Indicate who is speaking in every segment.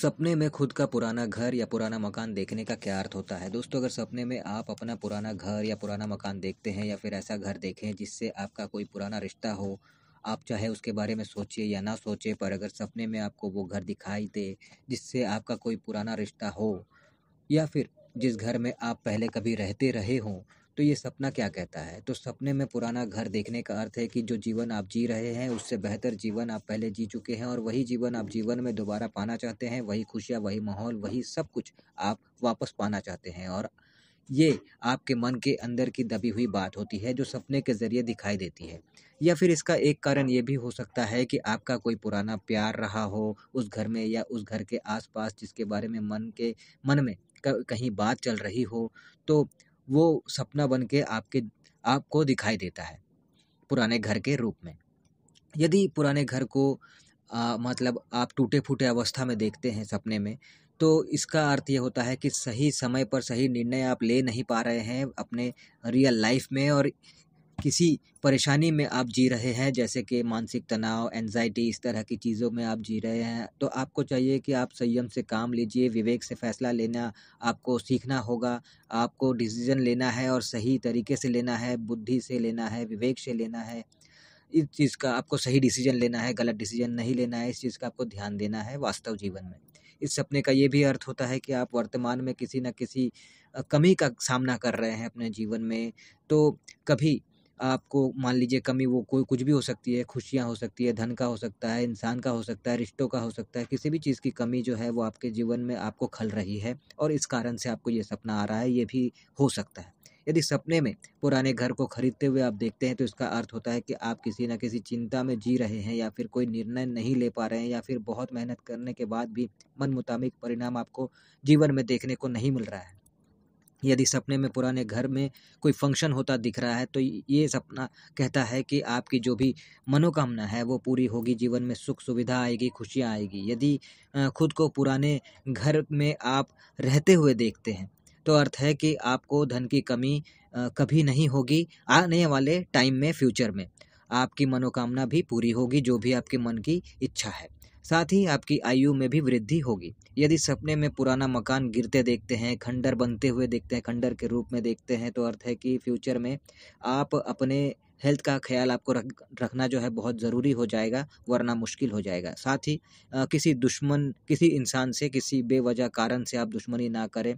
Speaker 1: सपने में खुद का पुराना घर या पुराना मकान देखने का क्या अर्थ होता है दोस्तों अगर सपने में आप अपना पुराना घर या पुराना मकान देखते हैं या फिर ऐसा घर देखें जिससे आपका कोई पुराना रिश्ता हो आप चाहे उसके बारे में सोचिए या ना सोचे पर अगर सपने में आपको वो घर दिखाई दे जिससे आपका कोई पुराना रिश्ता हो या फिर जिस घर में आप पहले कभी रहते रहे हों तो ये सपना क्या कहता है तो सपने में पुराना घर देखने का अर्थ है कि जो जीवन आप जी रहे हैं उससे बेहतर जीवन आप पहले जी चुके हैं और वही जीवन आप जीवन में दोबारा पाना चाहते हैं वही खुशियाँ वही माहौल वही सब कुछ आप वापस पाना चाहते हैं और ये आपके मन के अंदर की दबी हुई बात होती है जो सपने के ज़रिए दिखाई देती है या फिर इसका एक कारण ये भी हो सकता है कि आपका कोई पुराना प्यार रहा हो उस घर में या उस घर के आसपास जिसके बारे में मन के मन में कहीं बात चल रही हो तो वो सपना बन के आपके आपको दिखाई देता है पुराने घर के रूप में यदि पुराने घर को आ, मतलब आप टूटे फूटे अवस्था में देखते हैं सपने में तो इसका अर्थ ये होता है कि सही समय पर सही निर्णय आप ले नहीं पा रहे हैं अपने रियल लाइफ में और किसी परेशानी में आप जी रहे हैं जैसे कि मानसिक तनाव एनजाइटी इस तरह की चीज़ों में आप जी रहे हैं तो आपको चाहिए कि आप संयम से काम लीजिए विवेक से फ़ैसला लेना आपको सीखना होगा आपको डिसीज़न लेना है और सही तरीके से लेना है बुद्धि से लेना है विवेक से लेना है इस चीज़ का आपको सही डिसीजन लेना है गलत डिसीजन नहीं लेना है इस चीज़ का आपको ध्यान देना है वास्तव जीवन में इस सपने का ये भी अर्थ होता है कि आप वर्तमान में किसी न किसी कमी का सामना कर रहे हैं अपने जीवन में तो कभी आपको मान लीजिए कमी वो कोई कुछ भी हो सकती है खुशियाँ हो सकती है धन का हो सकता है इंसान का हो सकता है रिश्तों का हो सकता है किसी भी चीज़ की कमी जो है वो आपके जीवन में आपको खल रही है और इस कारण से आपको ये सपना आ रहा है ये भी हो सकता है यदि सपने में पुराने घर को खरीदते हुए आप देखते हैं तो इसका अर्थ होता है कि आप किसी न किसी चिंता में जी रहे हैं या फिर कोई निर्णय नहीं ले पा रहे हैं या फिर बहुत मेहनत करने के बाद भी मन मुताबिक परिणाम आपको जीवन में देखने को नहीं मिल रहा है यदि सपने में पुराने घर में कोई फंक्शन होता दिख रहा है तो ये सपना कहता है कि आपकी जो भी मनोकामना है वो पूरी होगी जीवन में सुख सुविधा आएगी खुशियाँ आएगी यदि खुद को पुराने घर में आप रहते हुए देखते हैं तो अर्थ है कि आपको धन की कमी कभी नहीं होगी आने वाले टाइम में फ्यूचर में आपकी मनोकामना भी पूरी होगी जो भी आपके मन की इच्छा है साथ ही आपकी आयु में भी वृद्धि होगी यदि सपने में पुराना मकान गिरते देखते हैं खंडर बनते हुए देखते हैं खंडर के रूप में देखते हैं तो अर्थ है कि फ्यूचर में आप अपने हेल्थ का ख्याल आपको रख रखना जो है बहुत ज़रूरी हो जाएगा वरना मुश्किल हो जाएगा साथ ही आ, किसी दुश्मन किसी इंसान से किसी बेवजह कारण से आप दुश्मनी ना करें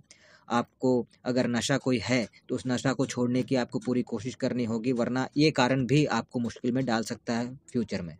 Speaker 1: आपको अगर नशा कोई है तो उस नशा को छोड़ने की आपको पूरी कोशिश करनी होगी वरना ये कारण भी आपको मुश्किल में डाल सकता है फ्यूचर में